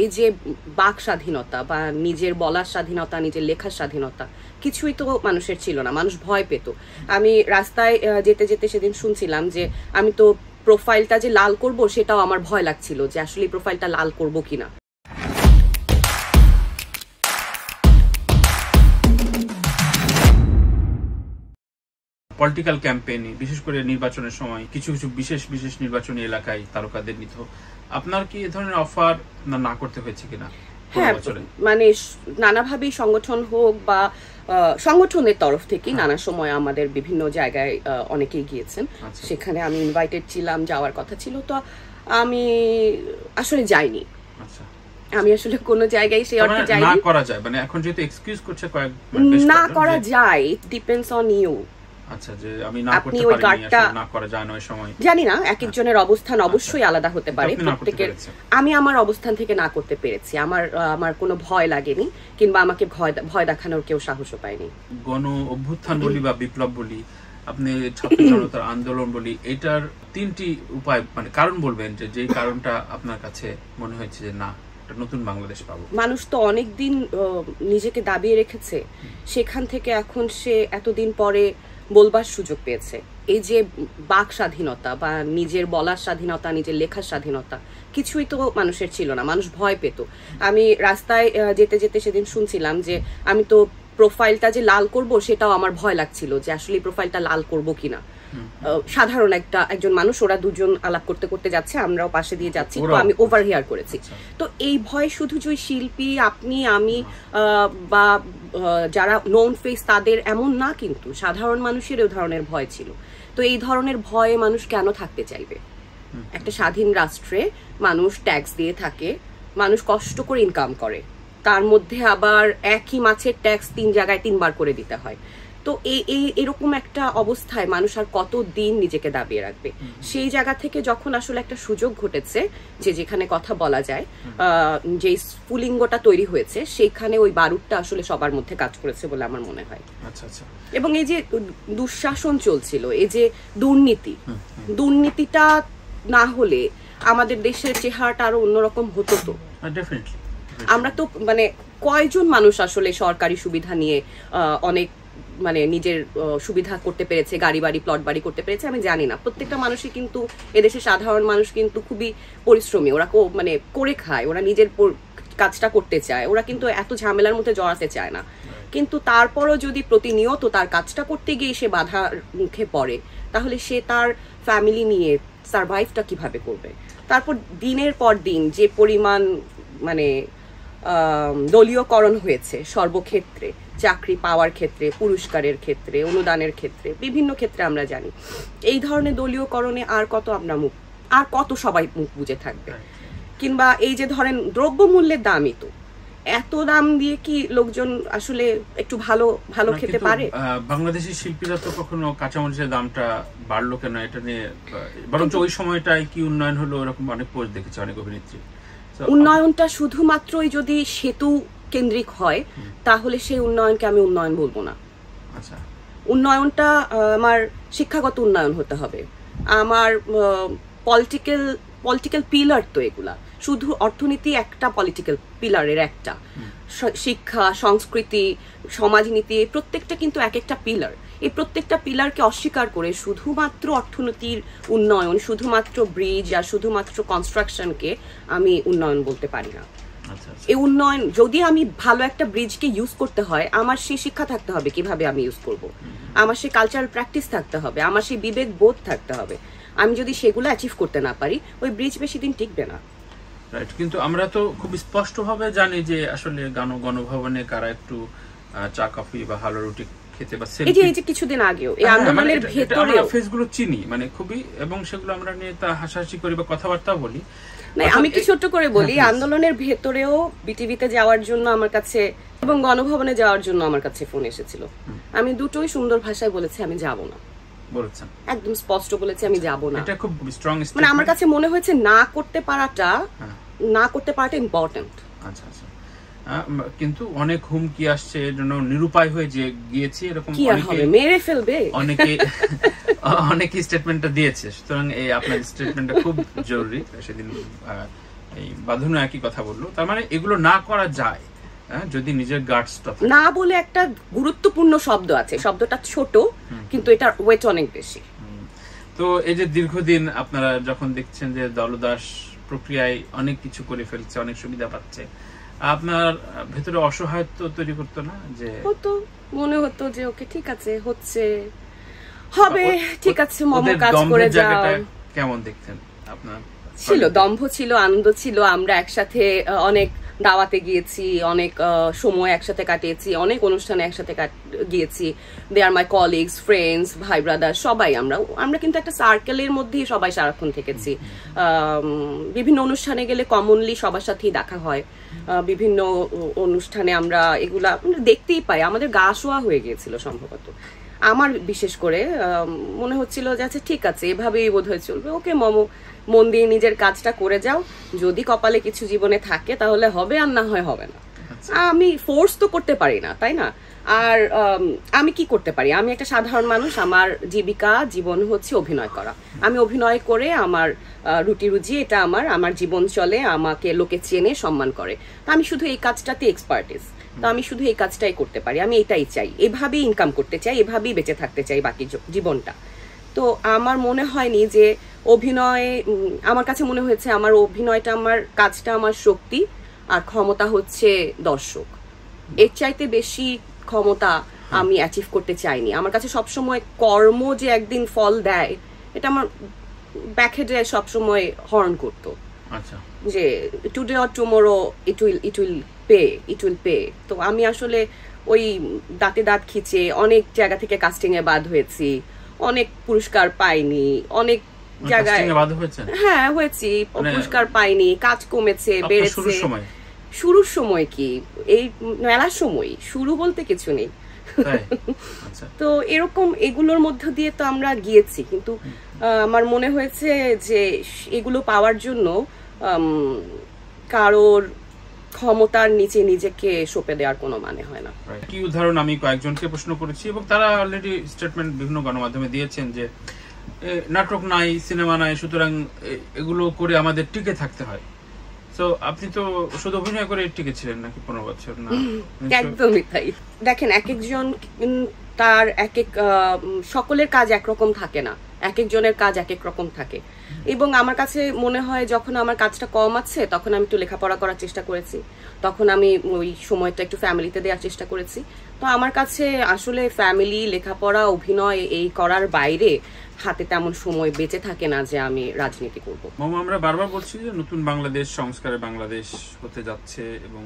এই যে বাক স্বাধীনতা বা নিজের বলার স্বাধীনতা নিজের লেখার স্বাধীনতা কিছুই তো মানুষের ছিল না মানুষ ভয় পেত আমি রাস্তায় যেতে যেতে সেদিন শুনছিলাম যে আমি তো প্রোফাইলটা যে লাল করব সেটাও আমার ভয় লাগছিল যে আসলে প্রোফাইলটা লাল করব কিনা পলিটিক্যাল ক্যাম্পেইনে বিশেষ করে নির্বাচনের সময় কিছু কিছু বিশেষ বিশেষ নির্বাচনী এলাকায় তারকাদের নিত আপনার কি এ ধরনের অফার না করতে হয়েছে কিনা হ্যাঁ মানে নানাভাবে সংগঠন হোক বা সংগঠনের তরফ থেকে হ্যাঁ। নানা সময় আমাদের বিভিন্ন জায়গায় অনেকে গিয়েছেন আচ্ছা। সেখানে আমি ইনভাইটেড ছিলাম যাওয়ার কথা ছিল তো আমি আসলে যাইনি আচ্ছা। আমি আসলে কোন জায়গায় সেই অর্থে মানে যাইনি না করা যায় মানে এখন যেহেতু এক্সকিউজ করছে কয়েক মানে না করা যায় ডিপেন্ডস অন ইউ আচ্ছা, আচ্ছা। আচ্ছা। আমি আমার অবস্থান থেকে না করতে পেরেছি আমার আমার কোনো ভয় লাগেনি কিংবা আমাকে ভয় দেখানোর কেউ সাহসও পায়নি গণ অভ্যুত্থান বলি বা বিপ্লব বলি আপনি ছাত্র আন্দোলন বলি এটার তিনটি উপায় মানে কারণ বলবেন যে যে কারণটা আপনার কাছে মনে হয়েছে যে না নতুন বাংলাদেশ পাবো মানুষ তো অনেকদিন নিজেকে দাবিয়ে রেখেছে সেখান থেকে এখন সে এতদিন পরে বলবার সুযোগ পেয়েছে এই যে বাক স্বাধীনতা বা নিজের বলার স্বাধীনতা নিজের লেখার স্বাধীনতা কিছুই তো মানুষের ছিল না মানুষ ভয় পেত আমি রাস্তায় যেতে যেতে সেদিন শুনছিলাম যে আমি তো প্রোফাইলটা যে লাল করব সেটাও আমার ভয় লাগছিল যে আসলে প্রোফাইলটা লাল করব কিনা সাধারণ একটা একজন মানুষ ওরা দুজন আলাপ করতে করতে যাচ্ছে আমরাও পাশে দিয়ে যাচ্ছি তো আমি ওভার হিয়ার করেছি আচ্ছা। তো এই ভয় শুধু যে শিল্পী আপনি আমি বা যারা নন ফেস তাদের এমন না কিন্তু সাধারণ মানুষের এ ধরনের ভয় ছিল তো এই ধরনের ভয়ে মানুষ কেন থাকতে চাইবে একটা স্বাধীন রাষ্ট্রে মানুষ ট্যাক্স দিয়ে থাকে মানুষ কষ্ট করে ইনকাম করে তার মধ্যে আবার একই মাছের ট্যাক্স তিন জায়গায় তিনবার করে দিতে হয় তো এই এরকম একটা অবস্থায় মানুষ আর কত দিন নিজেকে দাবিয়ে রাখবে সেই জায়গা থেকে যখন আসলে একটা সুযোগ ঘটেছে যে যেখানে কথা বলা যায় যে স্ফুলিঙ্গটা তৈরি হয়েছে সেইখানে ওই বারুদটা আসলে সবার মধ্যে কাজ করেছে বলে আমার মনে হয় আচ্ছা, আচ্ছা। এবং এই যে দুঃশাসন চলছিল এই যে দুর্নীতি দুর্নীতিটা না হলে আমাদের দেশের চেহারাটা আরো অন্যরকম হতো তো আমরা তো মানে কয়জন মানুষ আসলে সরকারি সুবিধা নিয়ে অনেক মানে নিজের সুবিধা করতে পেরেছে গাড়ি বাড়ি প্লট বাড়ি করতে পেরেছে আমি জানি না প্রত্যেকটা মানুষই কিন্তু এদেশে সাধারণ মানুষ কিন্তু খুবই পরিশ্রমী ওরা মানে করে খায় ওরা নিজের কাজটা করতে চায় ওরা কিন্তু এত ঝামেলার মধ্যে জড়াতে চায় না কিন্তু তারপরও যদি প্রতিনিয়ত তার কাজটা করতে গিয়ে সে বাধা মুখে পড়ে তাহলে সে তার ফ্যামিলি নিয়ে সারভাইভটা কিভাবে করবে তারপর দিনের পর দিন যে পরিমাণ মানে দলীয়করণ হয়েছে সর্বক্ষেত্রে চাকরি পাওয়ার ক্ষেত্রে পুরস্কারের ক্ষেত্রে অনুদানের ক্ষেত্রে বিভিন্ন ক্ষেত্রে আমরা জানি এই ধরনের দলীয়করণে আর কত আপনার মুখ আর কত সবাই মুখ বুঝে থাকবে কিংবা এই যে ধরেন দ্রব্যমূল্যের দামই তো এত দাম দিয়ে কি লোকজন আসলে একটু ভালো ভালো খেতে পারে বাংলাদেশের শিল্পীরা তো কখনো কাঁচামরিচের দামটা বাড়লো কেন এটা নিয়ে বরঞ্চ ওই সময়টায় কি উন্নয়ন হলো এরকম অনেক পোস্ট দেখেছে অনেক অভিনেত্রী উন্নয়নটা শুধুমাত্রই যদি সেতু কেন্দ্রিক হয় তাহলে সেই উন্নয়নকে আমি উন্নয়ন বলবো না আচ্ছা। উন্নয়নটা আমার শিক্ষাগত উন্নয়ন হতে হবে আমার পলিটিক্যাল পলিটিক্যাল পিলার তো এগুলা শুধু অর্থনীতি একটা পলিটিক্যাল পিলারের একটা শিক্ষা সংস্কৃতি সমাজনীতি প্রত্যেকটা কিন্তু এক একটা পিলার এই প্রত্যেকটা পিলারকে অস্বীকার করে শুধুমাত্র অর্থনীতির উন্নয়ন শুধুমাত্র ব্রিজ আর শুধুমাত্র কনস্ট্রাকশনকে আমি উন্নয়ন বলতে পারি না আচ্ছা, আচ্ছা। এই উন্নয়ন যদি আমি ভালো একটা ব্রিজকে ইউজ করতে হয় আমার সেই শিক্ষা থাকতে হবে কিভাবে আমি ইউজ করব আমার সেই কালচারাল প্র্যাকটিস থাকতে হবে আমার সেই বিবেক বোধ থাকতে হবে আমি যদি সেগুলো অ্যাচিভ করতে না পারি ওই ব্রিজ বেশি দিন টিকবে না রাইট কিন্তু আমরা তো খুব স্পষ্টভাবে জানি যে আসলে গান গণভবনে কারা একটু চা কফি বা হালো রুটি খেতে বা সেলফি এই যে কিছুদিন আগেও এই হ্যাঁ, হ্যাঁ, মানে আন্দোলনের ভেতরে আমরা ফেসগুলো চিনি মানে খুবই এবং সেগুলো আমরা নিয়ে তা হাসাহাসি করি বা কথাবার্তা বলি মানে আমি একটু ছোট্ট করে হ্যাঁ, বলি আন্দোলনের ভেতরেও বিটিভিতে যাওয়ার জন্য আমার কাছে এবং গণভবনে যাওয়ার জন্য আমার কাছে ফোন এসেছিল আমি দুটোই সুন্দর ভাষায় বলেছি আমি যাব না একদম স্পষ্ট বলেছি আমি যাব না এটা খুব স্ট্রং মানে আমার কাছে মনে হয়েছে না করতে পারাটা হ্যাঁ। না করতে পারাটা ইম্পর্টেন্ট আচ্ছা আচ্ছা হ্যাঁ, কিন্তু অনেক হুমকি আসছে এর জন্য নিরুপায় হয়ে যে গিয়েছি এরকম মেরে ফেলবে অনেকে অনেকে স্টেটমেন্টটা দিয়েছে সুতরাং এই আপনার স্টেটমেন্টটা খুব জরুরি সেদিন এই একই কথা বললো তার মানে এগুলো না করা যায় হ্যাঁ, যদি নিজের না বলে একটা গুরুত্বপূর্ণ শব্দ আছে শব্দটা ছোট কিন্তু এটার ওয়েট অনেক বেশি তো এই যে দীর্ঘদিন আপনারা যখন দেখছেন যে দলদাস প্রক্রিয়ায় অনেক কিছু করে ফেলছে অনেক সুবিধা পাচ্ছে আপনার ভেতরে অসহায়ত্ব তৈরি করতো না যে হতো মনে হতো যে ওকে ঠিক আছে হচ্ছে হবে ঠিক আছে মমো কাজ করে যাও কেমন দেখতেন আপনার ছিল মানে দম্ভ ছিল আনন্দ ছিল আমরা একসাথে অনেক দাওয়াতে গিয়েছি অনেক সময় একসাথে কাটিয়েছি অনেক অনুষ্ঠানে একসাথে গিয়েছি they are my colleagues friends ভাই ব্রাদার সবাই আমরা আমরা কিন্তু একটা সার্কেলের মধ্যেই সবাই সারাক্ষণ থেকেছি বিভিন্ন অনুষ্ঠানে গেলে কমনলি সবার সাথেই দেখা হয় বিভিন্ন অনুষ্ঠানে আমরা এগুলা দেখতেই পাই আমাদের গা শোয়া হয়ে গিয়েছিল সম্ভবত আমার বিশেষ করে মনে হচ্ছিল যে আচ্ছা ঠিক আছে এভাবেই বোধ হয় চলবে ওকে মমো মন দিয়ে নিজের কাজটা করে যাও যদি কপালে কিছু জীবনে থাকে তাহলে হবে আর না হয় হবে না আচ্ছা। আমি ফোর্স তো করতে পারি না তাই না আর আমি কি করতে পারি আমি একটা সাধারণ মানুষ আমার জীবিকা জীবন হচ্ছে অভিনয় করা আমি অভিনয় করে আমার রুটি রুজি এটা আমার আমার জীবন চলে আমাকে লোকে চেনে সম্মান করে তা আমি শুধু এই কাজটাতে এক্সপার্টিস তো আমি শুধু এই কাজটাই করতে পারি আমি এটাই চাই এভাবেই ইনকাম করতে চাই এভাবেই বেঁচে থাকতে চাই বাকি জীবনটা তো আমার মনে হয়নি যে অভিনয় আমার কাছে মনে হয়েছে আমার অভিনয়টা আমার কাজটা আমার শক্তি আর ক্ষমতা হচ্ছে দর্শক এর চাইতে বেশি ক্ষমতা হ্যাঁ। আমি অ্যাচিভ করতে চাইনি আমার কাছে সবসময় কর্ম যে একদিন ফল দেয় এটা আমার ব্যাকহেডে সবসময় হর্ন করতো আচ্ছা। যে today or tomorrow it will it will pay it will pay তো আমি আসলে ওই দাঁতে দাঁত খিচে অনেক জায়গা থেকে কাস্টিংয়ে বাদ হয়েছি অনেক পুরস্কার পাইনি অনেক মানে জায়গায় হ্যাঁ হয়েছি মানে পুরস্কার পাইনি কাজ কমেছে বেড়েছে শুরুর সময় কি এই মেলার সময় শুরু বলতে কিছু নেই আচ্ছা। তো এরকম এগুলোর মধ্য দিয়ে তো আমরা গিয়েছি কিন্তু আমার মনে হয়েছে যে এগুলো পাওয়ার জন্য কারোর ক্ষমতার নিচে নিজেকে সঁপে দেওয়ার কোনো মানে হয় না কি উদাহরণ আমি কয়েকজনকে প্রশ্ন করেছি এবং তারা অলরেডি স্টেটমেন্ট বিভিন্ন গণমাধ্যমে দিয়েছেন যে নাটক নাই সিনেমা নাই সুতরাং এগুলো করে আমাদের টিকে থাকতে হয় তো আপনি তো শুধু অভিনয় করে টিকে ছিলেন নাকি পনেরো বছর না একদমই তাই দেখেন এক একজন তার এক এক সকলের কাজ একরকম থাকে না এক একজনের কাজ এক এক রকম থাকে এবং আমার কাছে মনে হয় যখন আমার কাজটা কম আছে তখন আমি একটু লেখাপড়া করার চেষ্টা করেছি তখন আমি ওই সময়টা একটু ফ্যামিলিতে দেওয়ার চেষ্টা করেছি তো আমার কাছে আসলে ফ্যামিলি লেখাপড়া অভিনয় এই করার বাইরে হাতে তেমন সময় বেঁচে থাকে না যে আমি রাজনীতি করব মামা আমরা বারবার বলছি যে নতুন বাংলাদেশ সংস্কারে বাংলাদেশ হতে যাচ্ছে এবং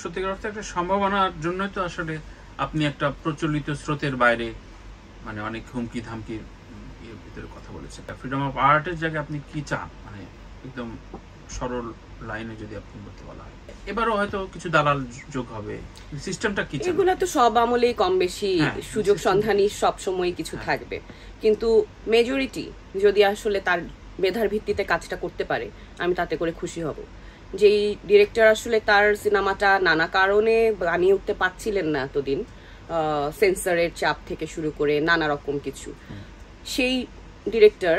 সত্যিকার অর্থে একটা সম্ভাবনার জন্যই তো আসলে আপনি একটা প্রচলিত স্রোতের বাইরে মানে অনেক হুমকি ধামকি ভিতরে কথা বলেছেন ফ্রিডম অফ আর্টের জায়গায় আপনি কি চান মানে একদম সরল লাইনে যদি আপনি বলতে বলা হয় এবারও হয়তো কিছু দালাল যোগ হবে সিস্টেমটা কি এগুলো তো সব আমলেই কম বেশি হ্যাঁ, সুযোগ সন্ধানই সব সময় কিছু হ্যাঁ। থাকবে কিন্তু মেজরিটি যদি আসলে তার মেধার ভিত্তিতে কাজটা করতে পারে আমি তাতে করে খুশি হব যেই ডিরেক্টর আসলে তার সিনেমাটা নানা কারণে বানিয়ে উঠতে পারছিলেন না এতদিন সেন্সরের চাপ থেকে শুরু করে নানা রকম কিছু সেই ডিরেক্টর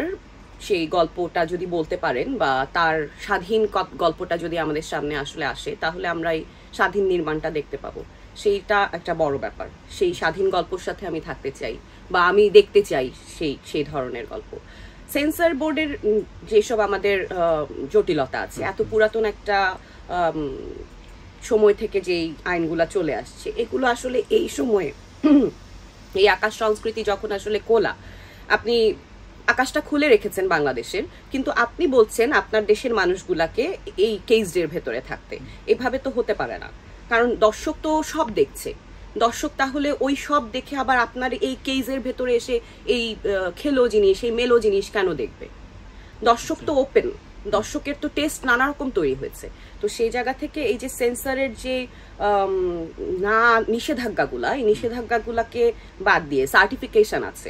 সেই গল্পটা যদি বলতে পারেন বা তার স্বাধীন গল্পটা যদি আমাদের সামনে আসলে আসে তাহলে আমরা এই স্বাধীন নির্মাণটা দেখতে পাবো সেইটা একটা বড় ব্যাপার সেই স্বাধীন গল্পর সাথে আমি থাকতে চাই বা আমি দেখতে চাই সেই সেই ধরনের গল্প সেন্সর বোর্ডের যেসব আমাদের জটিলতা আছে এত পুরাতন একটা সময় থেকে যেই আইনগুলো চলে আসছে এগুলো আসলে এই সময়ে এই আকাশ সংস্কৃতি যখন আসলে কোলা আপনি আকাশটা খুলে রেখেছেন বাংলাদেশের কিন্তু আপনি বলছেন আপনার দেশের মানুষগুলাকে এই কেসডের ভেতরে থাকতে এভাবে তো হতে পারে না কারণ দর্শক তো সব দেখছে দর্শক তাহলে ওই সব দেখে আবার আপনার এই কেইজের ভেতরে এসে এই খেলো জিনিস এই মেলো জিনিস কেন দেখবে দর্শক তো ওপেন দর্শকের তো টেস্ট নানা রকম তৈরি হয়েছে তো সেই জায়গা থেকে এই যে সেন্সারের যে না নিষেধাজ্ঞাগুলা এই নিষেধাজ্ঞাগুলাকে বাদ দিয়ে সার্টিফিকেশন আছে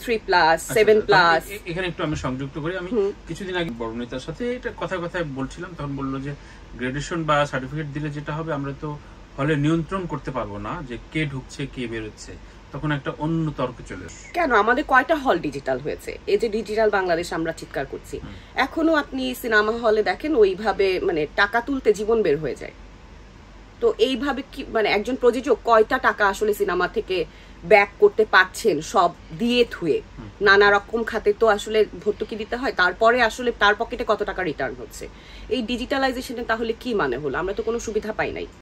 থ্রি প্লাস সেভেন প্লাস এখানে একটু আমি সংযুক্ত করি আমি কিছুদিন আগে বড় নেতার সাথে এটা কথা কথায় বলছিলাম তখন বললো যে গ্রাজুয়েশন বা সার্টিফিকেট দিলে যেটা হবে আমরা তো হলে নিয়ন্ত্রণ করতে পারবো না যে কে ঢুকছে কে বেরোচ্ছে তখন একটা অন্য তর্ক চলে কেন আমাদের কয়টা হল ডিজিটাল হয়েছে এই যে ডিজিটাল বাংলাদেশ আমরা চিৎকার করছি এখনো আপনি সিনেমা হলে দেখেন ওইভাবে মানে টাকা তুলতে জীবন বের হয়ে যায় তো এইভাবে কি মানে একজন প্রযোজক কয়টা টাকা আসলে সিনেমা থেকে ব্যাক করতে পারছেন সব দিয়ে থুয়ে নানা রকম খাতে তো আসলে ভর্তুকি দিতে হয় তারপরে আসলে তার পকেটে কত টাকা রিটার্ন হচ্ছে এই ডিজিটালাইজেশনে তাহলে কি মানে হলো আমরা তো কোনো সুবিধা পাই নাই